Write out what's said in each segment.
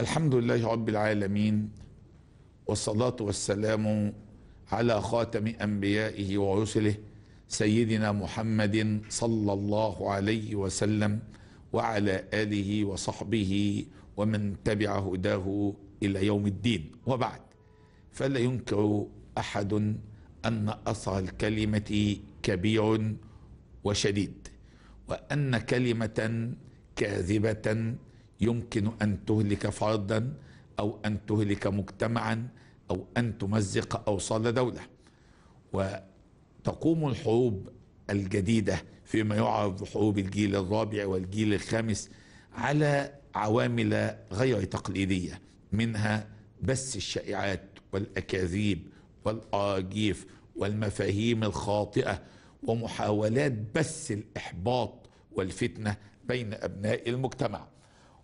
الحمد لله رب العالمين والصلاة والسلام على خاتم أنبيائه ورسله سيدنا محمد صلى الله عليه وسلم وعلى آله وصحبه ومن تبع هداه إلى يوم الدين وبعد فلا ينكر أحد أن أثر الكلمة كبير وشديد وأن كلمة كاذبة يمكن أن تهلك فردا أو أن تهلك مجتمعا أو أن تمزق أوصال دولة وتقوم الحروب الجديدة فيما يعرف بحروب الجيل الرابع والجيل الخامس على عوامل غير تقليدية منها بث الشائعات والأكاذيب والأراجيف والمفاهيم الخاطئة ومحاولات بث الإحباط والفتنة بين أبناء المجتمع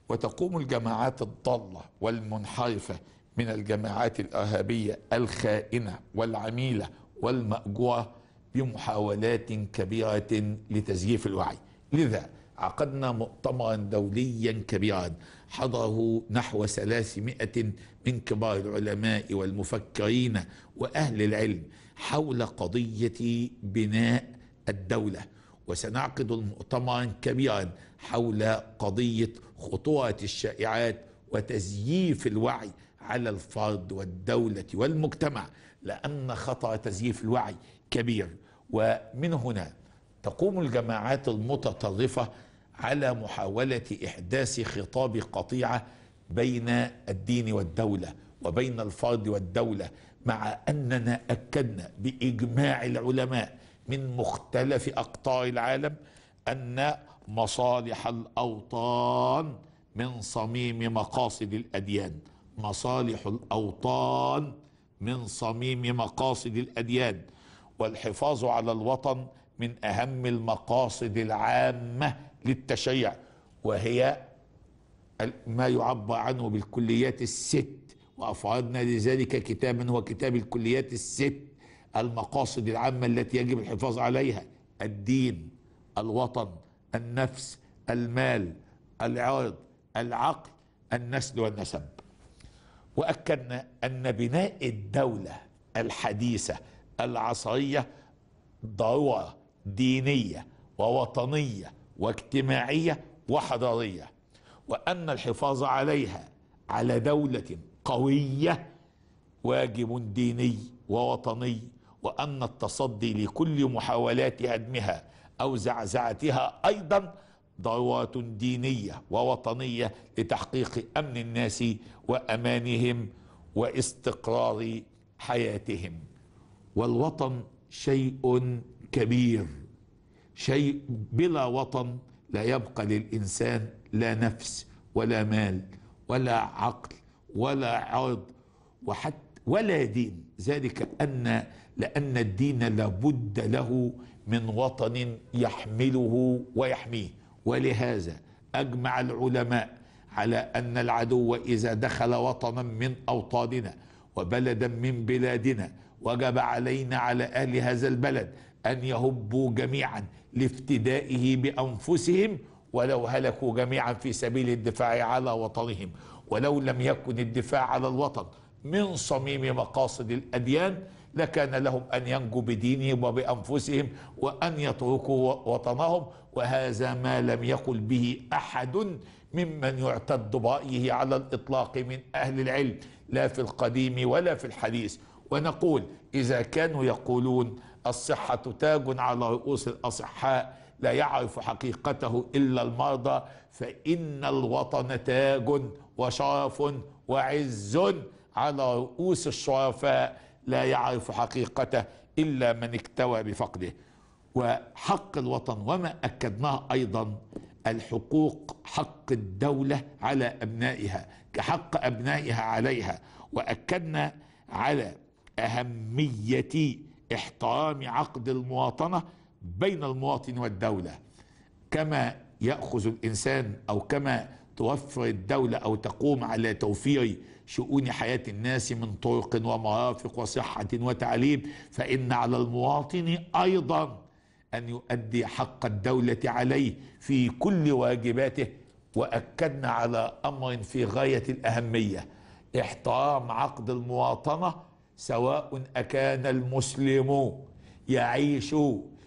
وتقوم الجماعات الضالة والمنحرفة من الجماعات الإرهابية الخائنة والعميلة والمأجورة بمحاولات كبيرة لتزييف الوعي لذا عقدنا مؤتمرا دوليا كبيرا حضره نحو 300 من كبار العلماء والمفكرين وأهل العلم حول قضية بناء الدولة وسنعقد مؤتمرا كبيرا حول قضية خطورة الشائعات وتزييف الوعي على الفرد والدولة والمجتمع لأن خطر تزييف الوعي كبير ومن هنا تقوم الجماعات المتطرفة على محاولة إحداث خطاب قطيعة بين الدين والدولة وبين الفرد والدولة مع أننا أكدنا بإجماع العلماء من مختلف اقطار العالم ان مصالح الاوطان من صميم مقاصد الاديان مصالح الاوطان من صميم مقاصد الاديان والحفاظ على الوطن من اهم المقاصد العامه للتشيع وهي ما يعبر عنه بالكليات الست وافردنا لذلك كتابا هو كتاب الكليات الست المقاصد العامة التي يجب الحفاظ عليها الدين الوطن النفس المال العرض العقل النسل والنسب وأكدنا أن بناء الدولة الحديثة العصرية ضرورة دينية ووطنية واجتماعية وحضارية وأن الحفاظ عليها على دولة قوية واجب ديني ووطني وأن التصدي لكل محاولات هدمها أو زعزعتها أيضا ضوات دينية ووطنية لتحقيق أمن الناس وأمانهم واستقرار حياتهم والوطن شيء كبير شيء بلا وطن لا يبقى للإنسان لا نفس ولا مال ولا عقل ولا عرض وحتى ولا دين ذلك أن لأن الدين لابد له من وطن يحمله ويحميه ولهذا أجمع العلماء على أن العدو إذا دخل وطنا من أوطاننا وبلدا من بلادنا وجب علينا على أهل هذا البلد أن يهبوا جميعا لافتدائه بأنفسهم ولو هلكوا جميعا في سبيل الدفاع على وطنهم ولو لم يكن الدفاع على الوطن من صميم مقاصد الأديان لكان لهم أن ينجوا بدينهم وبأنفسهم وأن يتركوا وطنهم وهذا ما لم يقل به أحد ممن يعتد برأيه على الإطلاق من أهل العلم لا في القديم ولا في الحديث ونقول إذا كانوا يقولون الصحة تاج على رؤوس الأصحاء لا يعرف حقيقته إلا المرضى فإن الوطن تاج وشرف وعز على رؤوس الشرفاء لا يعرف حقيقته إلا من اكتوى بفقده وحق الوطن وما أكدناه أيضا الحقوق حق الدولة على أبنائها كحق أبنائها عليها وأكدنا على أهمية احترام عقد المواطنة بين المواطن والدولة كما يأخذ الإنسان أو كما توفر الدولة أو تقوم على توفير شؤون حياة الناس من طرق ومرافق وصحة وتعليم فإن على المواطن أيضا أن يؤدي حق الدولة عليه في كل واجباته وأكدنا على أمر في غاية الأهمية احترام عقد المواطنة سواء أكان المسلم يعيش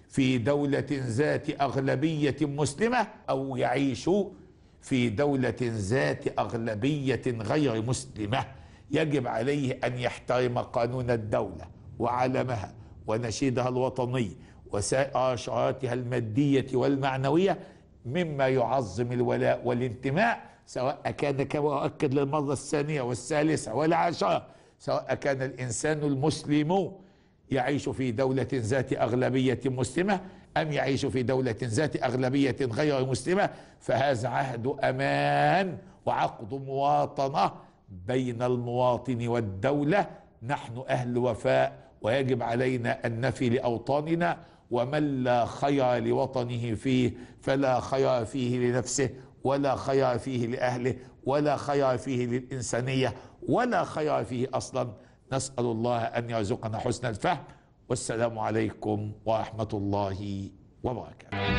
في دولة ذات أغلبية مسلمة أو يعيش في دولة ذات أغلبية غير مسلمة يجب عليه أن يحترم قانون الدولة وعلمها ونشيدها الوطني وسائر المادية والمعنوية مما يعظم الولاء والانتماء سواء كان كما أؤكد للمرة الثانية والثالثة والعاشرة سواء كان الإنسان المسلم يعيش في دولة ذات أغلبية مسلمة أم يعيش في دولة ذات أغلبية غير مسلمة فهذا عهد أمان وعقد مواطنة بين المواطن والدولة نحن أهل وفاء ويجب علينا أن نفي لأوطاننا ومن لا خير لوطنه فيه فلا خير فيه لنفسه ولا خير فيه لأهله ولا خير فيه للإنسانية ولا خير فيه أصلاً نسال الله ان يرزقنا حسن الفهم والسلام عليكم ورحمه الله وبركاته